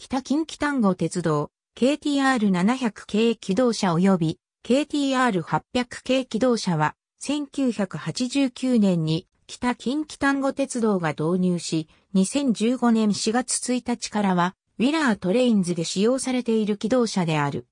北近畿単語鉄道、KTR700 系機動車及び KTR800 系機動車は、1989年に北近畿単語鉄道が導入し、2015年4月1日からは、ウィラートレインズで使用されている機動車である。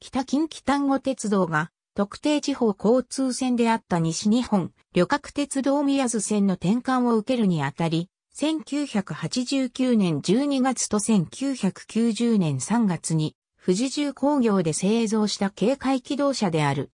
北近畿単語鉄道が特定地方交通線であった西日本旅客鉄道宮津線の転換を受けるにあたり、1989年12月と1990年3月に富士重工業で製造した警戒機動車である。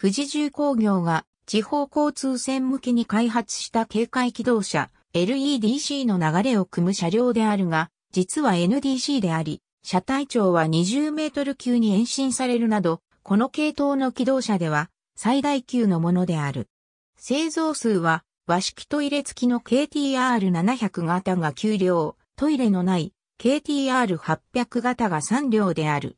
富士重工業が地方交通線向けに開発した警戒機動車 LEDC の流れを組む車両であるが、実は NDC であり、車体長は20メートル級に延伸されるなど、この系統の機動車では最大級のものである。製造数は和式トイレ付きの KTR700 型が9両、トイレのない KTR800 型が3両である。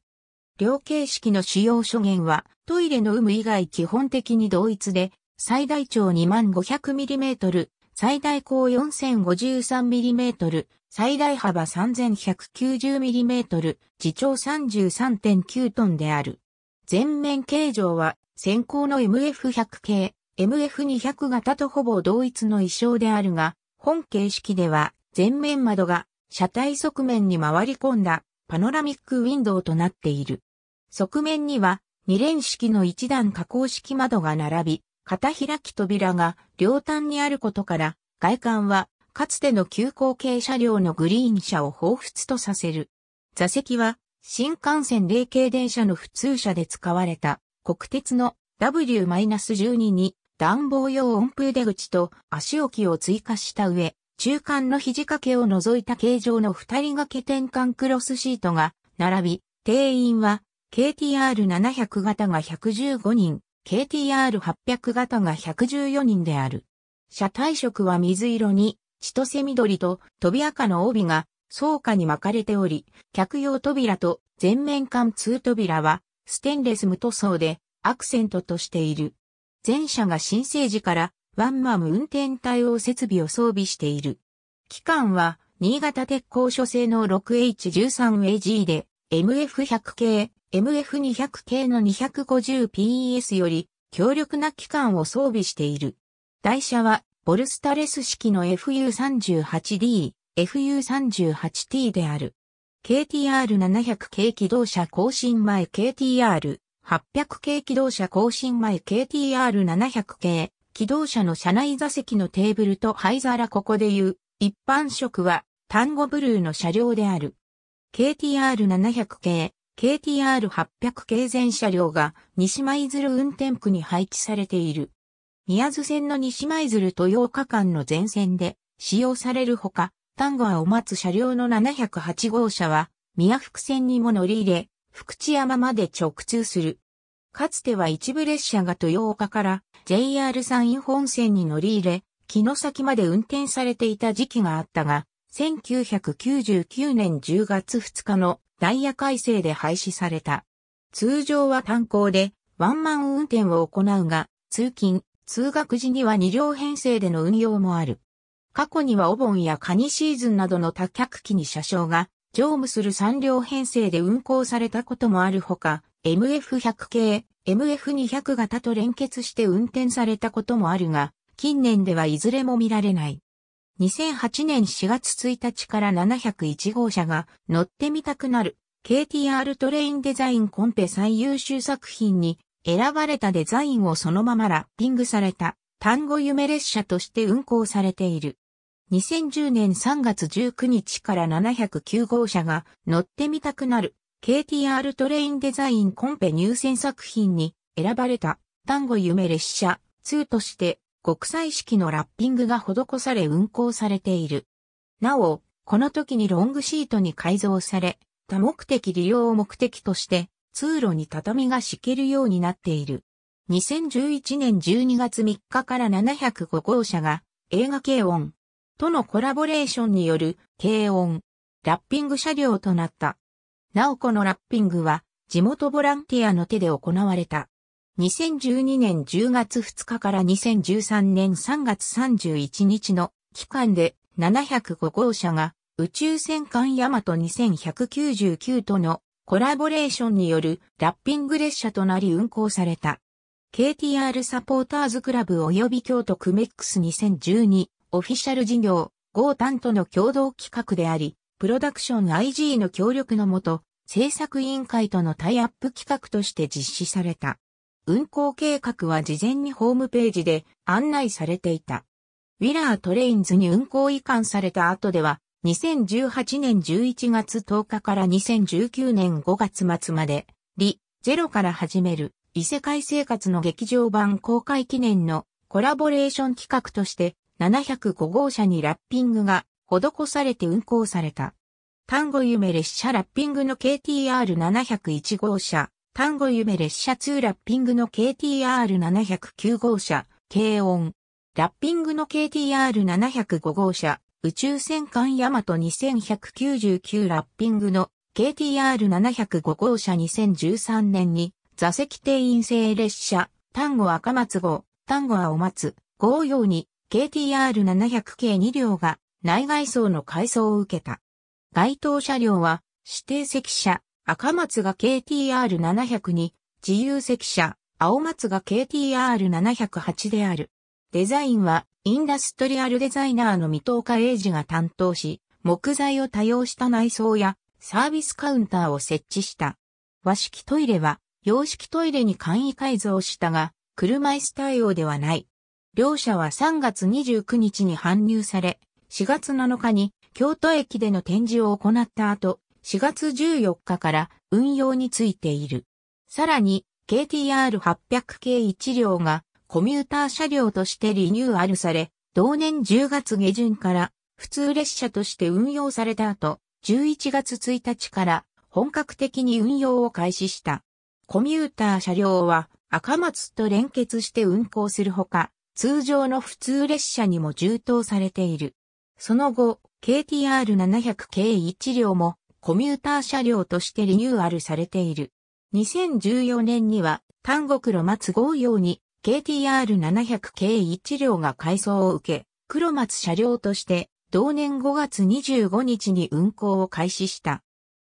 両形式の使用諸元は、トイレの有無以外基本的に同一で、最大長 2500mm、最大高 4053mm、最大幅 3190mm、自長33.9トンである。全面形状は、先行の MF100 系、MF200 型とほぼ同一の意匠であるが、本形式では前面窓が車体側面に回り込んだパノラミックウィンドウとなっている。側面には2連式の一段加工式窓が並び、片開き扉が両端にあることから、外観はかつての急行系車両のグリーン車を彷彿とさせる。座席は新幹線0系電車の普通車で使われた国鉄の W-12 に暖房用温風出口と足置きを追加した上、中間の肘掛けを除いた形状の二人掛け転換クロスシートが並び、定員は KTR700 型が115人、KTR800 型が114人である。車体色は水色に、千歳緑と飛び赤の帯が倉下に巻かれており、客用扉と全面間通扉はステンレス無塗装でアクセントとしている。全社が新生時からワンマム運転対応設備を装備している。機関は、新潟鉄工所製の 6H13AG で、MF100 系、MF200 系の 250PS より、強力な機関を装備している。台車は、ボルスタレス式の FU38D、FU38T である。KTR700 系機動車更新前 KTR 800系機動車更新前 KTR700 系、機動車の車内座席のテーブルと灰皿ここで言う、一般色は、単語ブルーの車両である。KTR700 系、KTR800 系全車両が西舞鶴運転区に配置されている。宮津線の西舞鶴豊岡間の全線で使用されるほか、単語はお待つ車両の708号車は宮福線にも乗り入れ、福知山まで直通する。かつては一部列車が豊岡から JR 山陰本線に乗り入れ、木の先まで運転されていた時期があったが、1999年10月2日のダイヤ改正で廃止された。通常は単行でワンマン運転を行うが、通勤、通学時には2両編成での運用もある。過去にはお盆やカニシーズンなどの多客機に車掌が乗務する3両編成で運行されたこともあるほか、MF100 系、MF200 型と連結して運転されたこともあるが、近年ではいずれも見られない。2008年4月1日から701号車が乗ってみたくなる KTR トレインデザインコンペ最優秀作品に選ばれたデザインをそのままラッピングされた単語夢列車として運行されている。2010年3月19日から709号車が乗ってみたくなる KTR トレインデザインコンペ入選作品に選ばれた単語夢列車2として国際式のラッピングが施され運行されている。なお、この時にロングシートに改造され、多目的利用を目的として通路に畳が敷けるようになっている。2011年12月3日から705号車が映画系音とのコラボレーションによる軽音、ラッピング車両となった。なおこのラッピングは地元ボランティアの手で行われた。2012年10月2日から2013年3月31日の期間で705号車が宇宙戦艦ヤマト2199とのコラボレーションによるラッピング列車となり運行された。KTR サポーターズクラブ及び京都クメックス2012オフィシャル事業、ゴータンとの共同企画であり、プロダクション IG の協力のもと、制作委員会とのタイアップ企画として実施された。運行計画は事前にホームページで案内されていた。ウィラートレインズに運行移管された後では、2018年11月10日から2019年5月末まで、リ、ゼロから始める異世界生活の劇場版公開記念のコラボレーション企画として705号車にラッピングが施されて運行された。単語夢列車ラッピングの KTR701 号車、単語夢列車2ラッピングの KTR709 号車、軽音。ラッピングの KTR705 号車、宇宙戦艦ヤマト2199ラッピングの KTR705 号車2013年に座席定員制列車、単語赤松号、単語青松、号用に KTR700 k 2両が内外装の改装を受けた。該当車両は指定席車赤松が KTR700 に自由席車青松が KTR708 である。デザインはインダストリアルデザイナーの水戸岡英二が担当し、木材を多用した内装やサービスカウンターを設置した。和式トイレは洋式トイレに簡易改造したが、車椅子対応ではない。両社は3月29日に搬入され、4月7日に京都駅での展示を行った後、4月14日から運用についている。さらに、KTR800 系1両がコミューター車両としてリニューアルされ、同年10月下旬から普通列車として運用された後、11月1日から本格的に運用を開始した。コミューター車両は赤松と連結して運行するほか、通常の普通列車にも充当されている。その後、KTR700 系1両もコミューター車両としてリニューアルされている。2014年には丹国路松号用に KTR700 系1両が改装を受け、黒松車両として同年5月25日に運行を開始した。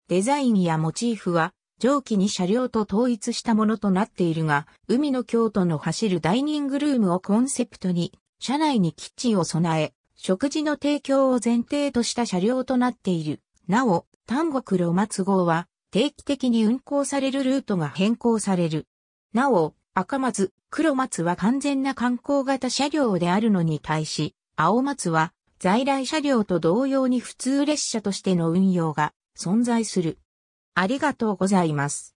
デザインやモチーフは上記に車両と統一したものとなっているが、海の京都の走るダイニングルームをコンセプトに、車内にキッチンを備え、食事の提供を前提とした車両となっている。なお、丹国黒松号は、定期的に運行されるルートが変更される。なお、赤松、黒松は完全な観光型車両であるのに対し、青松は在来車両と同様に普通列車としての運用が存在する。ありがとうございます。